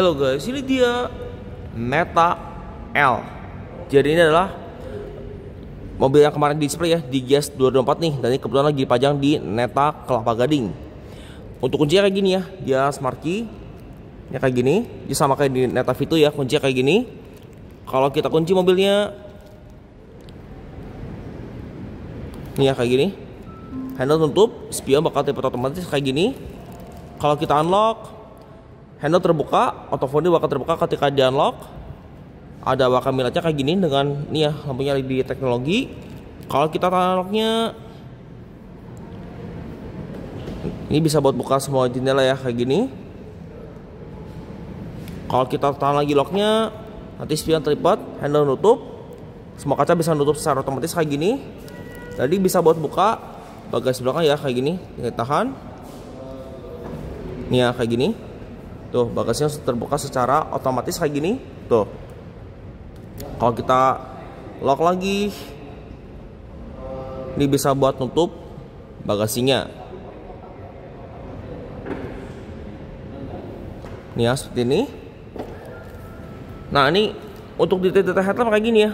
Halo guys, ini dia Meta L. Jadi ini adalah mobil yang kemarin di display ya di Gias 224 nih dan ini kebetulan lagi dipajang di Neta Kelapa Gading. Untuk kuncinya kayak gini ya, dia smart key. Ya kayak gini, dia sama kayak di Neta Fitu ya, kuncinya kayak gini. Kalau kita kunci mobilnya Nih ya kayak gini. Handle tutup, spion bakal tipe otomatis kayak gini. Kalau kita unlock, handle terbuka atau bakal terbuka ketika di unlock ada bakal miratnya kayak gini dengan nih ya lampunya di teknologi kalau kita unlocknya ini bisa buat buka semua jendela ya kayak gini kalau kita tahan lagi locknya nanti spion terlipat handle nutup semua kaca bisa nutup secara otomatis kayak gini jadi bisa buat buka bagasi belakang ya kayak gini kita tahan ini ya kayak gini Tuh, bagasinya terbuka secara otomatis kayak gini. Tuh. Kalau kita lock lagi, ini bisa buat nutup bagasinya. Nih ya, seperti ini. Nah, ini untuk di titik headlamp kayak gini ya.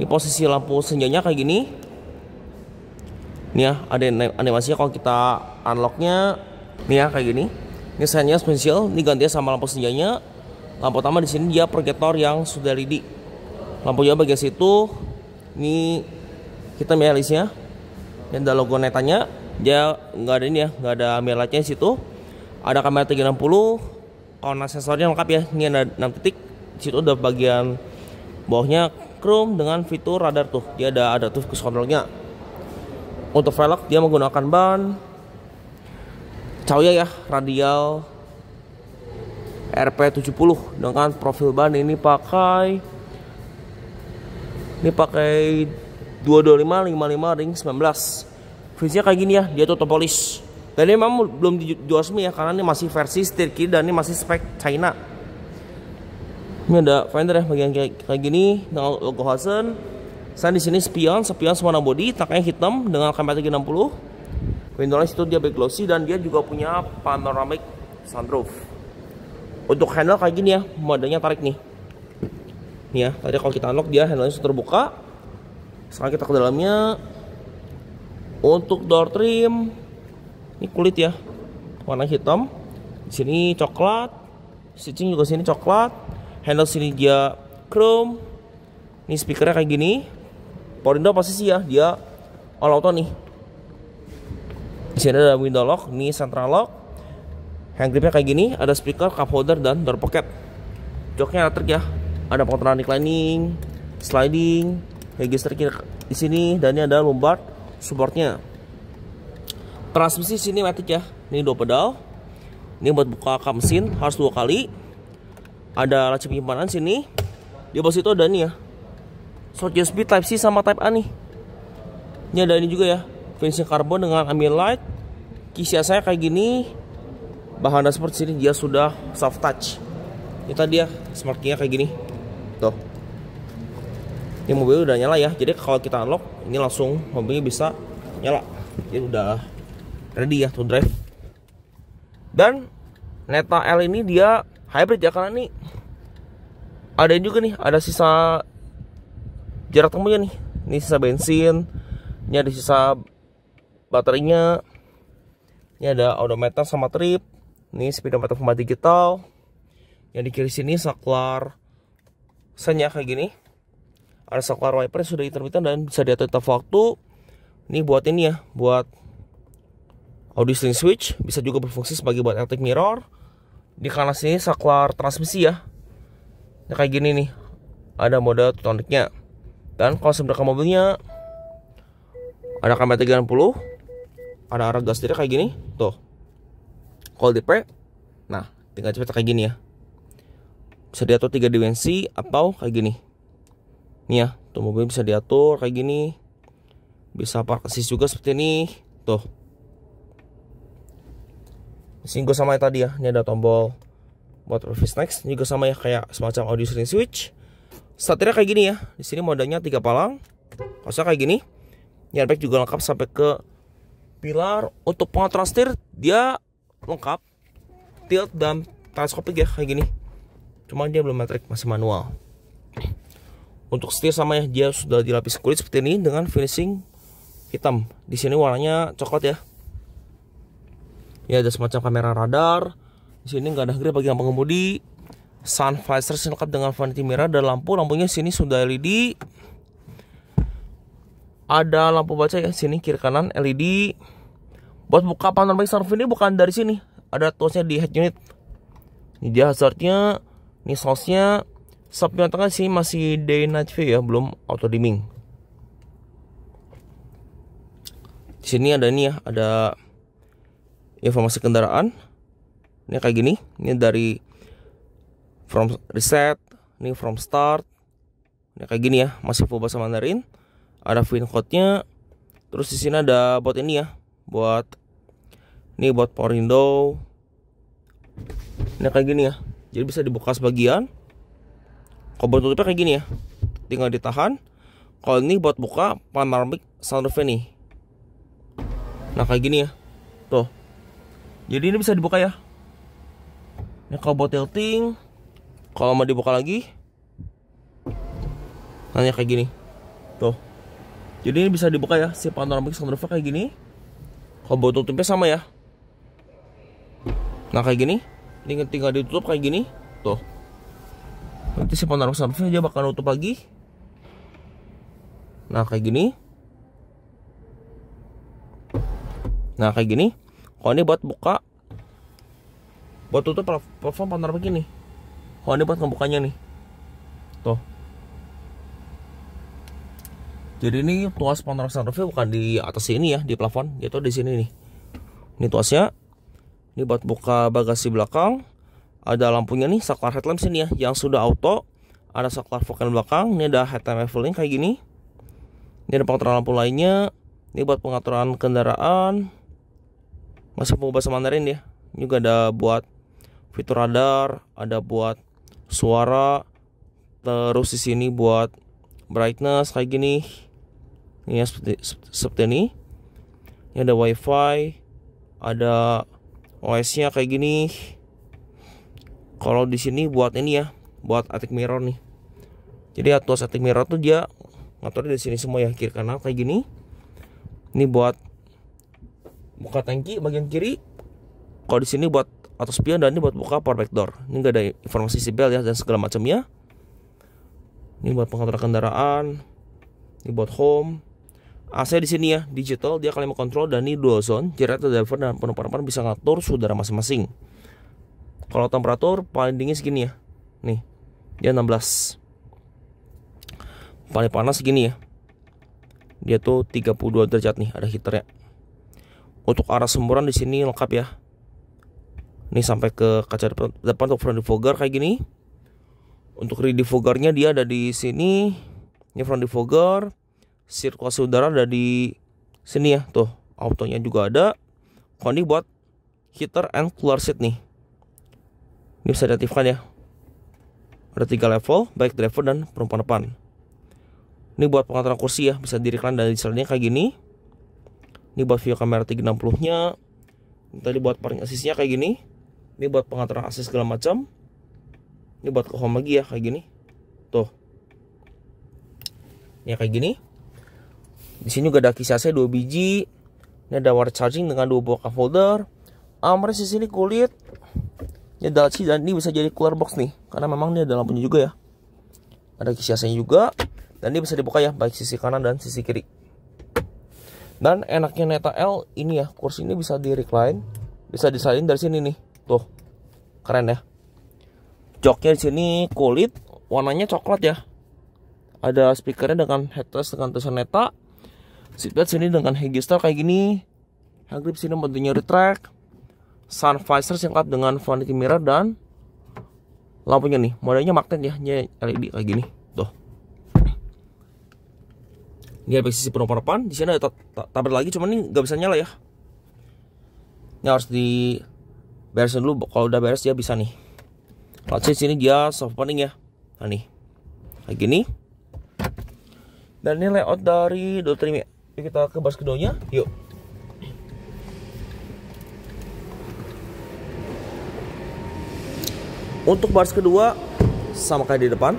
di posisi lampu senjanya kayak gini. Nih ya, ada animasinya kalau kita unlocknya. Nih ya, kayak gini. Misalnya spesial diganti sama lampu senjanya. Lampu utama di sini dia proyektor yang sudah ready. Lampu juga bagian situ. Ini kita melisnya. Ya, Dan ada logo netanya. Dia nggak ada ini ya, nggak ada melatnya di situ. Ada kamera 360. Kawan sensornya lengkap ya. Ini ada 6 titik. Di situ ada bagian bawahnya chrome dengan fitur radar tuh. Dia ada adaptive cruise controlnya. Untuk velg dia menggunakan ban Cahaya ya radial RP70 dengan profil ban ini pakai ini pakai 225 55 ring 19 fringe kayak gini ya dia tuh topolis dan ini memang belum dijual resmi ya karena ini masih versi setir kiri dan ini masih spek China ini ada fender ya bagian kayak, kayak gini dengan logo Hasen saya di sini spion spion semua body tangkanya hitam dengan kamera 360 Windows itu dia back glossy dan dia juga punya panoramic sunroof. Untuk handle kayak gini ya, modelnya tarik nih. Nih ya, tadi kalau kita unlock dia handlenya sudah terbuka. Sekarang kita ke dalamnya. Untuk door trim, ini kulit ya, warna hitam. Di sini coklat, stitching juga sini coklat. Handle sini dia chrome. Ini speakernya kayak gini. Porindo pasti sih ya, dia all auto nih di sini ada window lock ini central lock hand gripnya kayak gini ada speaker cup holder dan door pocket joknya elektrik ya ada pengaturan reclining sliding register kiri, di sini dan ini ada lumbar supportnya transmisi sini matic ya ini dua pedal ini buat buka kap mesin harus dua kali ada laci penyimpanan sini di bawah situ ada nih ya Short USB Type C sama Type A nih ini ada ini juga ya finishing karbon dengan ambient light kisah saya kayak gini bahan dashboard sini dia sudah soft touch ini tadi ya smart kayak gini tuh ini mobil udah nyala ya jadi kalau kita unlock ini langsung mobilnya bisa nyala ini udah ready ya to drive dan Neta L ini dia hybrid ya karena ini ada juga nih ada sisa jarak tempuhnya nih ini sisa bensin ini ada sisa baterainya ini ada odometer sama trip ini speedometer format digital yang di kiri sini saklar senya kayak gini ada saklar wiper sudah intermittent dan bisa diatur tetap waktu ini buat ini ya buat audio steering switch bisa juga berfungsi sebagai buat electric mirror di kanan sini saklar transmisi ya kayak gini nih ada mode toniknya dan kalau sebenarnya mobilnya ada kamera 360 ada arah gas kayak gini tuh kalau di pre nah tinggal cepet kayak gini ya bisa diatur tiga dimensi atau kayak gini nih ya tuh mobil bisa diatur kayak gini bisa park assist juga seperti ini tuh singgung sama yang tadi ya ini ada tombol buat revis next ini juga sama ya kayak semacam audio setting switch satria kayak gini ya di sini modalnya tiga palang kosnya kayak gini airbag juga lengkap sampai ke pilar untuk pengaturan setir dia lengkap tilt dan teleskopik ya kayak gini cuma dia belum metrik masih manual untuk setir sama ya dia sudah dilapis kulit seperti ini dengan finishing hitam di sini warnanya coklat ya ya ada semacam kamera radar di sini nggak ada grip bagi yang pengemudi sun visor lengkap dengan vanity mirror dan lampu lampunya sini sudah LED ada lampu baca ya sini kiri kanan LED buat buka panoramic sunroof ini bukan dari sini ada tuasnya di head unit ini dia hazardnya ini sausnya nya yang tengah sih masih day night view ya belum auto dimming di sini ada ini ya ada informasi kendaraan ini kayak gini ini dari from reset ini from start ini kayak gini ya masih full bahasa Mandarin ada fin nya terus di sini ada buat ini ya buat ini buat power window ini kayak gini ya jadi bisa dibuka sebagian kobor tutupnya kayak gini ya tinggal ditahan kalau ini buat buka panoramic sunroofnya nih nah kayak gini ya tuh jadi ini bisa dibuka ya ini kalau buat tilting kalau mau dibuka lagi hanya kayak gini tuh jadi ini bisa dibuka ya si panoramik sunroof kayak gini. Kalau buat tutupnya sama ya. Nah kayak gini, ini tinggal ditutup kayak gini, tuh. Nanti si panoramik sunroofnya dia bakal nutup lagi. Nah kayak gini. Nah kayak gini. Kalau ini buat buka, buat tutup platform panoramik ini. Kalau ini buat ngebukanya nih, tuh. Jadi ini tuas panoramik sunroofnya bukan di atas sini ya, di plafon, yaitu di sini nih. Ini tuasnya. Ini buat buka bagasi belakang. Ada lampunya nih, saklar headlamp sini ya, yang sudah auto. Ada saklar fog belakang, ini ada headlamp leveling kayak gini. Ini ada pengaturan lampu lainnya. Ini buat pengaturan kendaraan. Masih pengubah bahasa Mandarin ya. Ini juga ada buat fitur radar, ada buat suara. Terus di sini buat brightness kayak gini ini ya seperti, seperti ini ini ada wifi ada OS nya kayak gini kalau di sini buat ini ya buat atik mirror nih jadi atas atik mirror tuh dia ngaturnya di sini semua ya kiri kanan kayak gini ini buat buka tangki bagian kiri kalau di sini buat atas pion dan ini buat buka power back door ini nggak ada informasi sibel ya dan segala macam ya. ini buat pengatur kendaraan ini buat home AC di sini ya digital dia kalian kontrol dan ini dual zone jadi driver dan penumpang bisa ngatur saudara masing-masing kalau temperatur paling dingin segini ya nih dia 16 paling panas segini ya dia tuh 32 derajat nih ada heaternya untuk arah semburan di sini lengkap ya ini sampai ke kaca depan, depan untuk front defogger kayak gini untuk redefoggernya dia ada di sini ini front defogger sirkulasi udara ada di sini ya tuh autonya juga ada kondi buat heater and cooler seat nih ini bisa diaktifkan ya ada tiga level baik driver dan perempuan depan ini buat pengaturan kursi ya bisa diriklan dari selnya kayak gini ini buat view kamera 360 nya ini tadi buat parking assistnya kayak gini ini buat pengaturan akses segala macam ini buat ke home lagi ya kayak gini tuh Ini kayak gini di sini juga ada kisah saya 2 biji. Ini ada wire charging dengan dua buah cup holder. Amres ah, di sini kulit. Ini dalci dan ini bisa jadi cooler box nih karena memang ini ada lampunya juga ya. Ada kisah saya juga dan ini bisa dibuka ya baik sisi kanan dan sisi kiri. Dan enaknya Neta L ini ya, kursi ini bisa di recline, bisa disalin dari sini nih. Tuh. Keren ya. Joknya di sini kulit warnanya coklat ya. Ada speakernya dengan headrest dengan tulisan Neta Seatbelt sini dengan Hegister kayak gini. grip sini bentuknya retract. Sun visor singkat dengan vanity mirror dan lampunya nih. Modelnya magnet ya, LED kayak gini. Tuh. Ini ada sisi penumpang depan. Di sini ada tablet lagi, cuman ini nggak bisa nyala ya. Ini harus di beresin dulu. Kalau udah beres ya bisa nih. Lalu sini dia soft opening ya. Nah nih, kayak gini. Dan ini layout dari Dotrimi jadi kita ke bas keduanya yuk. Untuk bars kedua sama kayak di depan.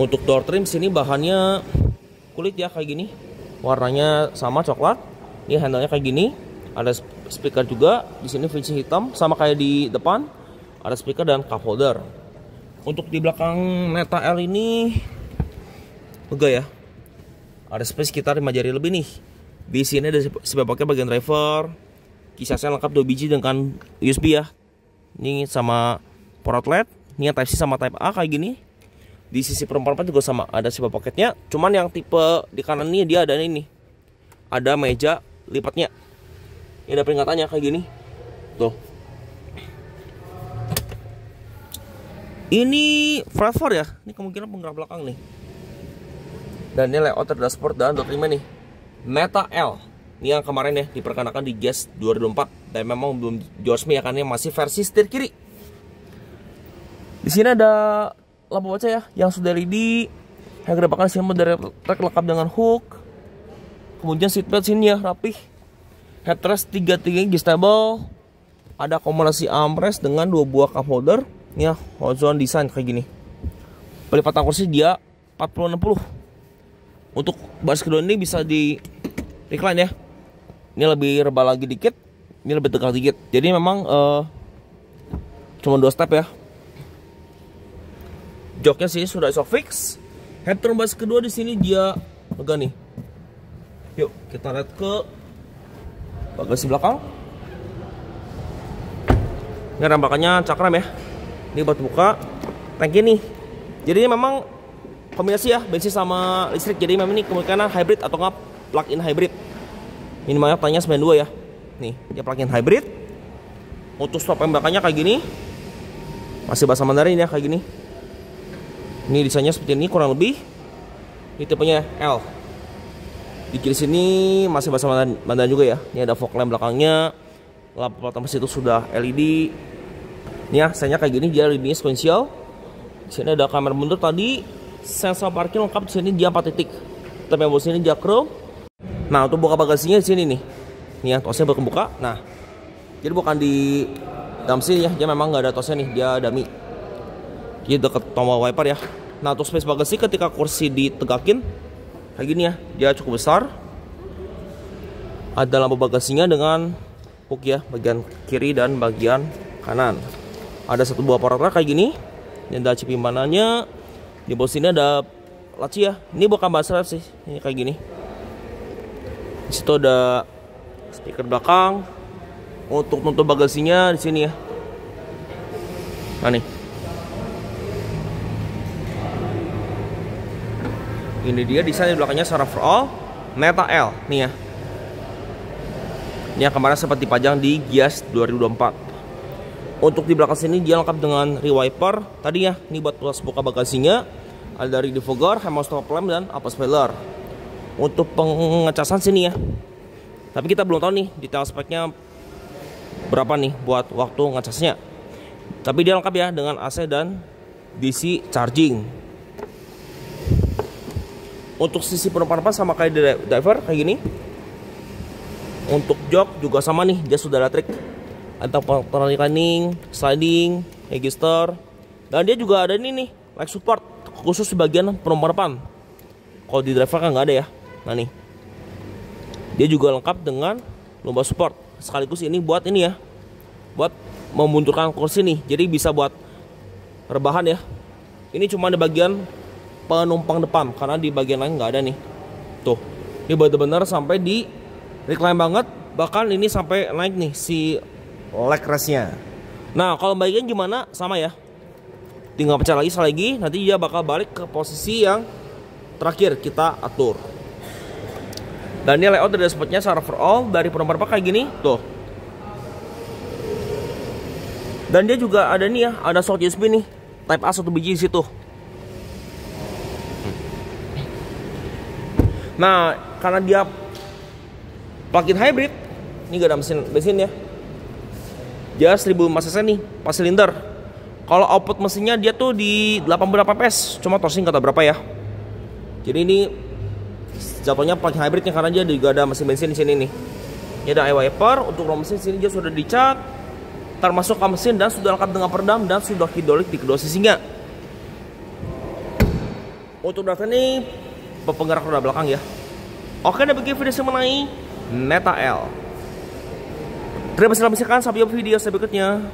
Untuk door trim sini bahannya kulit ya kayak gini. Warnanya sama coklat. Ini handle-nya kayak gini. Ada speaker juga di sini finish hitam sama kayak di depan. Ada speaker dan cup holder. Untuk di belakang Neta L ini lega ya. Ada space sekitar 5 jari lebih nih. Di sini ada sebabnya bagian driver. Kisahnya lengkap 2 biji dengan USB ya. Ini sama port outlet, ini yang type C sama type A kayak gini. Di sisi perempuan juga sama, ada sebab paketnya. Cuman yang tipe di kanan ini dia ada ini. Ada meja lipatnya. Ini ada peringatannya kayak gini. Tuh. Ini flat ya. Ini kemungkinan penggerak belakang nih dan ini layout dashboard dan dot 5 nih Meta L ini yang kemarin ya diperkenalkan di Jazz e 2004 dan memang belum diresmi ya karena masih versi setir kiri. Di sini ada lampu baca ya yang sudah ready. Yang kedepakan sini dari trek lengkap dengan hook. Kemudian seatbelt sini ya rapih. Headrest tiga adjustable. Ada akumulasi armrest dengan dua buah cup holder. Ini ya horizon design kayak gini. Pelipatan kursi dia 40 60 untuk baris kedua ini bisa di recline ya ini lebih rebah lagi dikit ini lebih tegak dikit jadi memang uh, cuma dua step ya joknya sih sudah so fix head turn baris kedua di sini dia lega nih yuk kita lihat ke bagasi belakang ini rembakannya cakram ya ini buat buka tank ini Jadi memang kombinasi ya bensin sama listrik jadi memang ini kemungkinan hybrid atau nggak plug-in hybrid minimalnya tanya 92 ya nih dia plug-in hybrid untuk stop tembakannya kayak gini masih bahasa Mandarin ya kayak gini ini desainnya seperti ini kurang lebih ini tipenya L di kiri sini masih bahasa Mandarin, Mandarin juga ya ini ada fog lamp belakangnya lampu plat itu sudah LED ini ya saya kayak gini dia lebih sequential di sini ada kamera mundur tadi sensor parkir lengkap di sini dia 4 titik. Tapi yang sini dia chrome. Nah, untuk buka bagasinya di sini nih. Nih ya, tosnya kebuka. Nah, jadi bukan di dalam sini ya, dia memang nggak ada tosnya nih, dia dummy. Dia deket tombol wiper ya. Nah, untuk space bagasi ketika kursi ditegakin, kayak gini ya, dia cukup besar. Ada lampu bagasinya dengan hook ya, bagian kiri dan bagian kanan. Ada satu buah paralel kayak gini. Ini ada cipimbanannya, di bawah sini ada laci ya ini bukan basrap sih ini kayak gini di situ ada speaker belakang untuk nutup bagasinya di sini ya nah nih ini dia desain di belakangnya secara for All Neta L nih ya ini yang kemarin sempat dipajang di Gias 2024 untuk di belakang sini dia lengkap dengan rear wiper. Tadi ya, ini buat plus buka bagasinya. Ada dari defogger, hammer stop lamp dan apa spoiler. Untuk pengecasan sini ya. Tapi kita belum tahu nih detail speknya berapa nih buat waktu ngecasnya. Tapi dia lengkap ya dengan AC dan DC charging. Untuk sisi penumpang depan sama kayak driver kayak gini. Untuk jok juga sama nih, dia sudah elektrik atau running, sliding, register. Dan dia juga ada ini nih, like support khusus di bagian penumpang depan. Kalau di driver kan nggak ada ya. Nah nih, dia juga lengkap dengan lomba support. Sekaligus ini buat ini ya, buat memunculkan kursi nih. Jadi bisa buat rebahan ya. Ini cuma di bagian penumpang depan karena di bagian lain nggak ada nih. Tuh, ini benar bener sampai di recline banget. Bahkan ini sampai naik nih si leg restnya nah kalau bagian gimana sama ya tinggal pecah lagi sekali lagi nanti dia bakal balik ke posisi yang terakhir kita atur dan ini layout dari spotnya secara overall dari penumpang kayak gini tuh dan dia juga ada nih ya ada slot USB nih type A satu biji situ nah karena dia plug-in hybrid ini gak ada mesin bensin ya dia 1000 cc nih pas silinder kalau output mesinnya dia tuh di 8 berapa PS cuma torsing kata berapa ya jadi ini jatuhnya pakai hybridnya karena dia juga ada mesin bensin di sini nih ini ada wiper untuk mesin sini dia sudah dicat termasuk mesin dan sudah lengkap dengan perdam dan sudah hidrolik di kedua sisinya untuk data ini penggerak roda belakang ya oke dan bagi video mengenai Neta L Terima kasih telah menyaksikan. Sampai jumpa video selanjutnya.